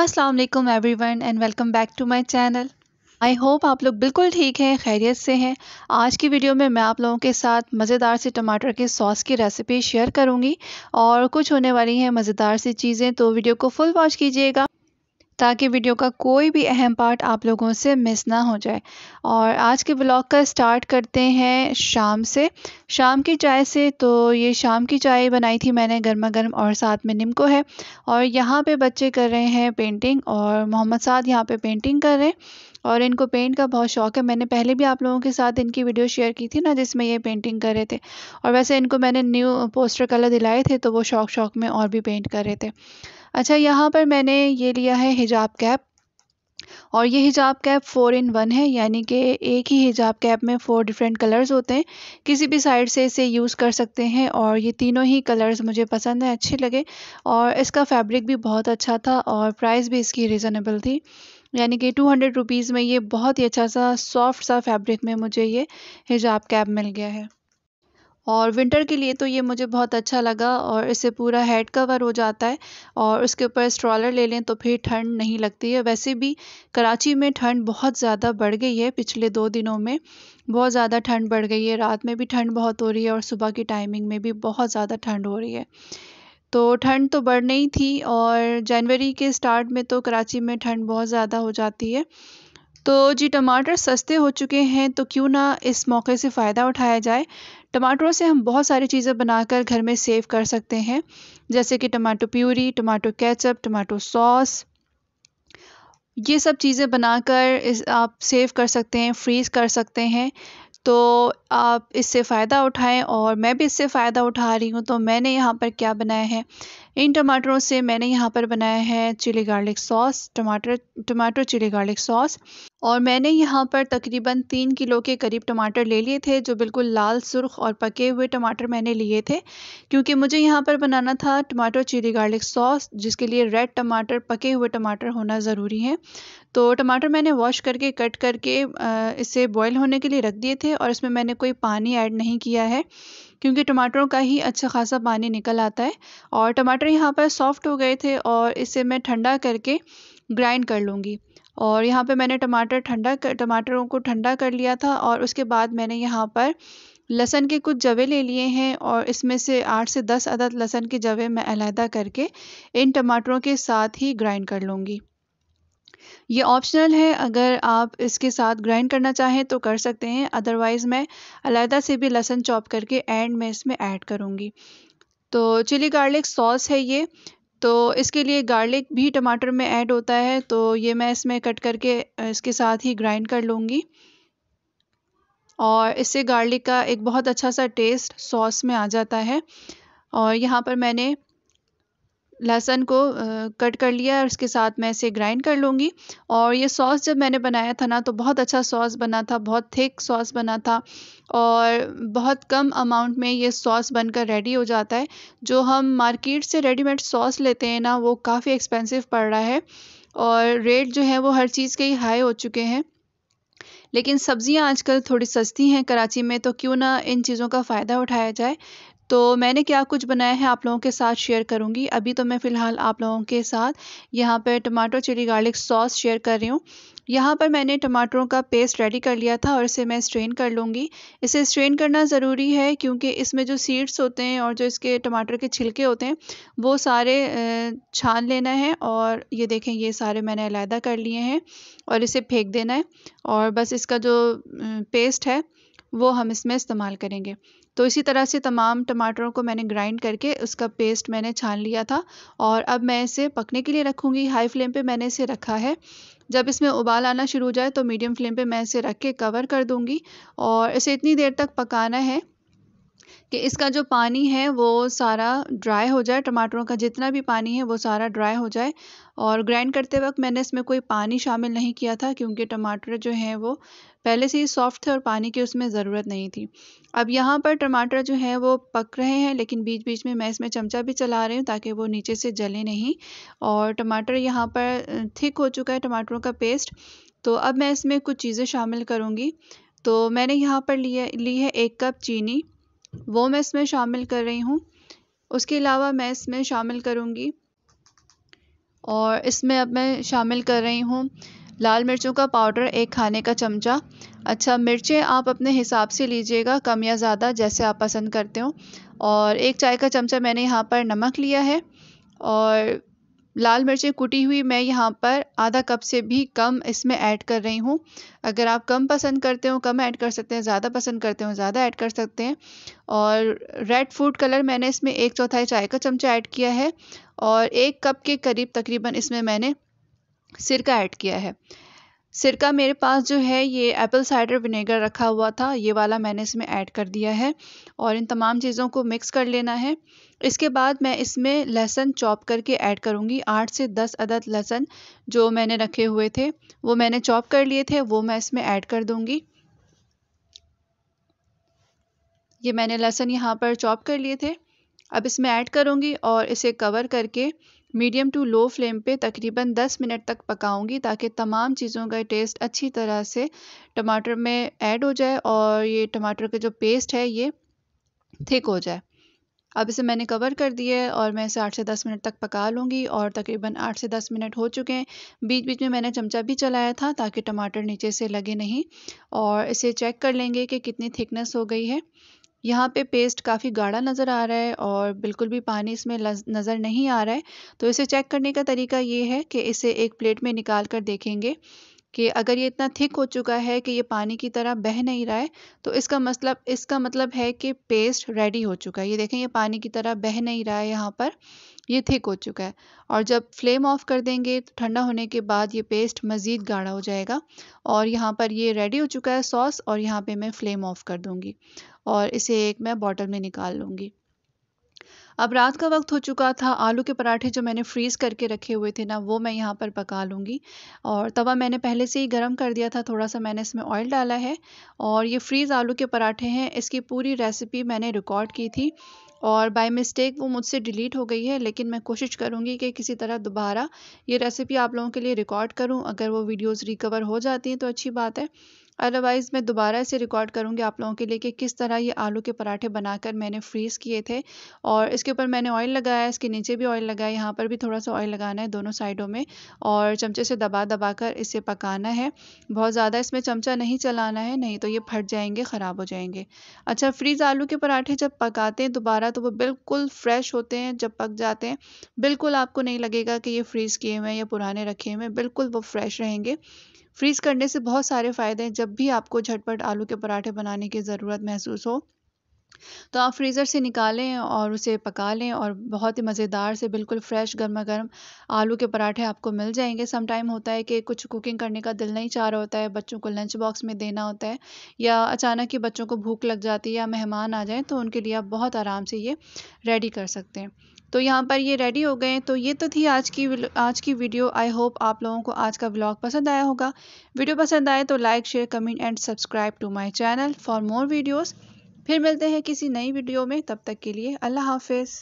अस्सलाम वालेकुम everyone and welcome back to my channel I hope आप लोग बिल्कुल ठीक हैं खैरियत से हैं आज की वीडियो में मैं आप लोगों के साथ मज़ेदार से टमाटर के सॉस की रेसिपी शेयर करूंगी और कुछ होने वाली हैं मज़ेदार सी चीज़ें तो वीडियो को फुल वॉच कीजिएगा ताकि वीडियो का कोई भी अहम पार्ट आप लोगों से मिस ना हो जाए और आज के ब्लॉग का स्टार्ट करते हैं शाम से शाम की चाय से तो ये शाम की चाय बनाई थी मैंने गर्मा गर्म और साथ में निम्को है और यहाँ पे बच्चे कर रहे हैं पेंटिंग और मोहम्मद साद यहाँ पे पेंटिंग कर रहे हैं और इनको पेंट का बहुत शौक है मैंने पहले भी आप लोगों के साथ इनकी वीडियो शेयर की थी ना जिसमें ये पेंटिंग कर रहे थे और वैसे इनको मैंने न्यू पोस्टर कलर दिलाए थे तो वो शौक शौक में और भी पेंट कर रहे थे अच्छा यहाँ पर मैंने ये लिया है हिजाब कैप और ये हिजाब कैप फ़ोर इन वन है यानी कि एक ही हिजाब कैप में फ़ोर डिफरेंट कलर्स होते हैं किसी भी साइड से इसे यूज़ कर सकते हैं और ये तीनों ही कलर्स मुझे पसंद हैं अच्छे लगे और इसका फैब्रिक भी बहुत अच्छा था और प्राइस भी इसकी रिजनेबल थी यानी कि टू हंड्रेड रुपीज़ में ये बहुत ही अच्छा सा सॉफ्ट सा फैब्रिक में मुझे ये हिजाब कैप मिल गया है और विंटर के लिए तो ये मुझे बहुत अच्छा लगा और इससे पूरा हेड कवर हो जाता है और उसके ऊपर स्ट्रॉलर ले लें तो फिर ठंड नहीं लगती है वैसे भी कराची में ठंड बहुत ज़्यादा बढ़ गई है पिछले दो दिनों में बहुत ज़्यादा ठंड बढ़ गई है रात में भी ठंड बहुत हो रही है और सुबह की टाइमिंग में भी बहुत ज़्यादा ठंड हो रही है तो ठंड तो बढ़ नहीं थी और जनवरी के स्टार्ट में तो कराची में ठंड बहुत ज़्यादा हो जाती है तो जी टमाटर सस्ते हो चुके हैं तो क्यों ना इस मौके से फ़ायदा उठाया जाए टमाटरों से हम बहुत सारी चीज़ें बनाकर घर में सेव कर सकते हैं जैसे कि tomato puree tomato ketchup tomato sauce ये सब चीज़ें बनाकर इस आप सेव कर सकते हैं फ्रीज़ कर सकते हैं तो आप इससे फ़ायदा उठाएं और मैं भी इससे फ़ायदा उठा रही हूँ तो मैंने यहाँ पर क्या बनाया है इन टमाटरों से मैंने यहाँ पर बनाया है चिली गार्लिक सॉस टमाटर टमाटो चिली गार्लिक सॉस और मैंने यहाँ पर तकरीबन तीन किलो के करीब टमाटर ले लिए थे जो बिल्कुल लाल सुर्ख और पके हुए टमाटर मैंने लिए थे क्योंकि मुझे यहाँ पर बनाना था टमाटो चिली गार्लिक सॉस जिसके लिए रेड टमाटर पके हुए टमाटर होना ज़रूरी है तो टमाटर मैंने वॉश करके कट करके इसे बॉयल होने के लिए रख दिए थे और इसमें मैंने कोई पानी ऐड नहीं किया है क्योंकि टमाटरों का ही अच्छा खासा पानी निकल आता है और टमाटर यहाँ पर सॉफ़्ट हो गए थे और इसे मैं ठंडा करके ग्राइंड कर लूँगी और यहाँ पे मैंने टमाटर ठंडा कर टमाटरों को ठंडा कर लिया था और उसके बाद मैंने यहाँ पर लहसन के कुछ जवे ले लिए हैं और इसमें से आठ से दस अदद लहसन के जवे मैं अलहदा करके इन टमाटरों के साथ ही ग्राइंड कर लूँगी ये ऑप्शनल है अगर आप इसके साथ ग्राइंड करना चाहें तो कर सकते हैं अदरवाइज़ मैं अलहदा से भी लहसन चॉप करके एंड में इसमें ऐड करूँगी तो चिली गार्लिक सॉस है ये तो इसके लिए गार्लिक भी टमाटर में ऐड होता है तो ये मैं इसमें कट करके इसके साथ ही ग्राइंड कर लूँगी और इससे गार्लिक का एक बहुत अच्छा सा टेस्ट सॉस में आ जाता है और यहाँ पर मैंने लहसन को कट कर लिया और उसके साथ मैं इसे ग्राइंड कर लूँगी और ये सॉस जब मैंने बनाया था ना तो बहुत अच्छा सॉस बना था बहुत थिक सॉस बना था और बहुत कम अमाउंट में ये सॉस बनकर रेडी हो जाता है जो हम मार्केट से रेडीमेड सॉस लेते हैं ना वो काफ़ी एक्सपेंसिव पड़ रहा है और रेट जो है वो हर चीज़ के ही हाई हो चुके हैं लेकिन सब्ज़ियाँ आजकल थोड़ी सस्ती हैं कराची में तो क्यों ना इन चीज़ों का फ़ायदा उठाया जाए तो मैंने क्या कुछ बनाया है आप लोगों के साथ शेयर करूँगी अभी तो मैं फ़िलहाल आप लोगों के साथ यहाँ पर tomato chili garlic sauce share कर रही हूँ यहाँ पर मैंने टमाटरों का पेस्ट रेडी कर लिया था और इसे मैं स्ट्रेन कर लूँगी इसे स्ट्रेन करना ज़रूरी है क्योंकि इसमें जो सीड्स होते हैं और जो इसके टमाटर के छिलके होते हैं वो सारे छान लेना है और ये देखें ये सारे मैंने अलहदा कर लिए हैं और इसे फेंक देना है और बस इसका जो पेस्ट है वो हम इसमें इस्तेमाल करेंगे तो इसी तरह से तमाम टमाटरों को मैंने ग्राइंड करके उसका पेस्ट मैंने छान लिया था और अब मैं इसे पकने के लिए रखूँगी हाई फ्लेम पे मैंने इसे रखा है जब इसमें उबाल आना शुरू हो जाए तो मीडियम फ्लेम पे मैं इसे रख के कवर कर दूँगी और इसे इतनी देर तक पकाना है कि इसका जो पानी है वो सारा ड्राई हो जाए टमाटरों का जितना भी पानी है वो सारा ड्राई हो जाए और ग्राइंड करते वक्त मैंने इसमें कोई पानी शामिल नहीं किया था क्योंकि टमाटर जो हैं वो पहले से ही सॉफ्ट थे और पानी की उसमें ज़रूरत नहीं थी अब यहाँ पर टमाटर जो है वो पक रहे हैं लेकिन बीच बीच में मैं इसमें चमचा भी चला रही हूँ ताकि वो नीचे से जले नहीं और टमाटर यहाँ पर थिक हो चुका है टमाटरों का पेस्ट तो अब मैं इसमें कुछ चीज़ें शामिल करूँगी तो मैंने यहाँ पर लिया ली है एक कप चीनी वो मैं इसमें शामिल कर रही हूँ उसके अलावा मैं इसमें शामिल करूँगी और इसमें अब मैं शामिल कर रही हूँ लाल मिर्चों का पाउडर एक खाने का चमचा अच्छा मिर्चें आप अपने हिसाब से लीजिएगा कम या ज़्यादा जैसे आप पसंद करते हो और एक चाय का चमचा मैंने यहाँ पर नमक लिया है और लाल मिर्चें कुटी हुई मैं यहाँ पर आधा कप से भी कम इसमें ऐड कर रही हूँ अगर आप कम पसंद करते हो कम ऐड कर सकते हैं ज़्यादा पसंद करते हो ज़्यादा ऐड कर सकते हैं और रेड फूड कलर मैंने इसमें एक चौथाई चाय का चमचा ऐड किया है और एक कप के करीब तकरीबन इसमें मैंने सिरका ऐड किया है सिरका मेरे पास जो है ये एप्पल साइडर विनेगर रखा हुआ था ये वाला मैंने इसमें ऐड कर दिया है और इन तमाम चीज़ों को मिक्स कर लेना है इसके बाद मैं इसमें लहसन चॉप करके ऐड करूँगी आठ से दस अदद लहसन जो मैंने रखे हुए थे वो मैंने चॉप कर लिए थे वो मैं इसमें ऐड कर दूँगी ये मैंने लहसन यहाँ पर चॉप कर लिए थे अब इसमें ऐड करूँगी और इसे कवर करके मीडियम टू लो फ्लेम पे तकरीबन 10 मिनट तक पकाऊंगी ताकि तमाम चीज़ों का टेस्ट अच्छी तरह से टमाटर में ऐड हो जाए और ये टमाटर का जो पेस्ट है ये थिक हो जाए अब इसे मैंने कवर कर दिया है और मैं इसे आठ से दस मिनट तक पका लूँगी और तकरीबन आठ से दस मिनट हो चुके हैं बीच बीच में मैंने चमचा भी चलाया था ताकि टमाटर नीचे से लगे नहीं और इसे चेक कर लेंगे कि कितनी थिकनेस हो गई है यहाँ पे पेस्ट काफ़ी गाढ़ा नज़र आ रहा है और बिल्कुल भी पानी इसमें नज़र नहीं आ रहा है तो इसे चेक करने का तरीका ये है कि इसे एक प्लेट में निकाल कर देखेंगे कि अगर ये इतना थिक हो चुका है कि ये पानी की तरह बह नहीं रहा है तो इसका मतलब इसका मतलब है कि पेस्ट रेडी हो चुका है ये देखें ये पानी की तरह बह नहीं रहा है यहाँ पर ये थिक हो चुका है और जब फ्लेम ऑफ कर देंगे तो ठंडा होने के बाद ये पेस्ट मज़ीद गाढ़ा हो जाएगा और यहाँ पर ये रेडी हो चुका है सॉस और यहाँ पर मैं फ्लेम ऑफ कर दूँगी और इसे एक मैं बॉटल में निकाल लूँगी अब रात का वक्त हो चुका था आलू के पराठे जो मैंने फ्रीज़ करके रखे हुए थे ना वो मैं यहाँ पर पका लूँगी और तवा मैंने पहले से ही गर्म कर दिया था थोड़ा सा मैंने इसमें ऑयल डाला है और ये फ्रीज़ आलू के पराठे हैं इसकी पूरी रेसिपी मैंने रिकॉर्ड की थी और बाय मिस्टेक वो मुझसे डिलीट हो गई है लेकिन मैं कोशिश करूँगी कि किसी तरह दोबारा ये रेसिपी आप लोगों के लिए रिकॉर्ड करूँ अगर वो वीडियोज़ रिकवर हो जाती हैं तो अच्छी बात है अदरवाइज़ मैं दोबारा से रिकॉर्ड करूँगी आप लोगों के लिए कि किस तरह ये आलू के पराठे बनाकर मैंने फ्रीज़ किए थे और इसके ऊपर मैंने ऑयल लगाया इसके नीचे भी ऑयल लगाया यहाँ पर भी थोड़ा सा ऑयल लगाना है दोनों साइडों में और चमचे से दबा दबा कर इसे पकाना है बहुत ज़्यादा इसमें चमचा नहीं चलाना है नहीं तो ये फट जाएंगे ख़राब हो जाएंगे अच्छा फ्रीज़ आलू के पराठे जब पकाते हैं दोबारा तो वो बिल्कुल फ्रेश होते हैं जब पक जाते हैं बिल्कुल आपको नहीं लगेगा कि ये फ्रीज़ किए हुए हैं या पुराने रखे हुए हैं बिल्कुल वो फ्रेश रहेंगे फ्रीज़ करने से बहुत सारे फ़ायदे हैं जब भी आपको झटपट आलू के पराठे बनाने की ज़रूरत महसूस हो तो आप फ्रीज़र से निकालें और उसे पका लें और बहुत ही मज़ेदार से बिल्कुल फ्रेश गर्मा गर्म आलू के पराठे आपको मिल जाएंगे सम टाइम होता है कि कुछ कुकिंग करने का दिल नहीं चाह रहा होता है बच्चों को लंच बॉक्स में देना होता है या अचानक ही बच्चों को भूख लग जाती है या मेहमान आ जाएं तो उनके लिए आप बहुत आराम से ये रेडी कर सकते हैं तो यहाँ पर ये रेडी हो गए तो ये तो थी आज की आज की वीडियो आई होप आप लोगों को आज का ब्लॉग पसंद आया होगा वीडियो पसंद आए तो like share comment and subscribe to my channel for more videos फिर मिलते हैं किसी नई वीडियो में तब तक के लिए अल्लाह हाफिज़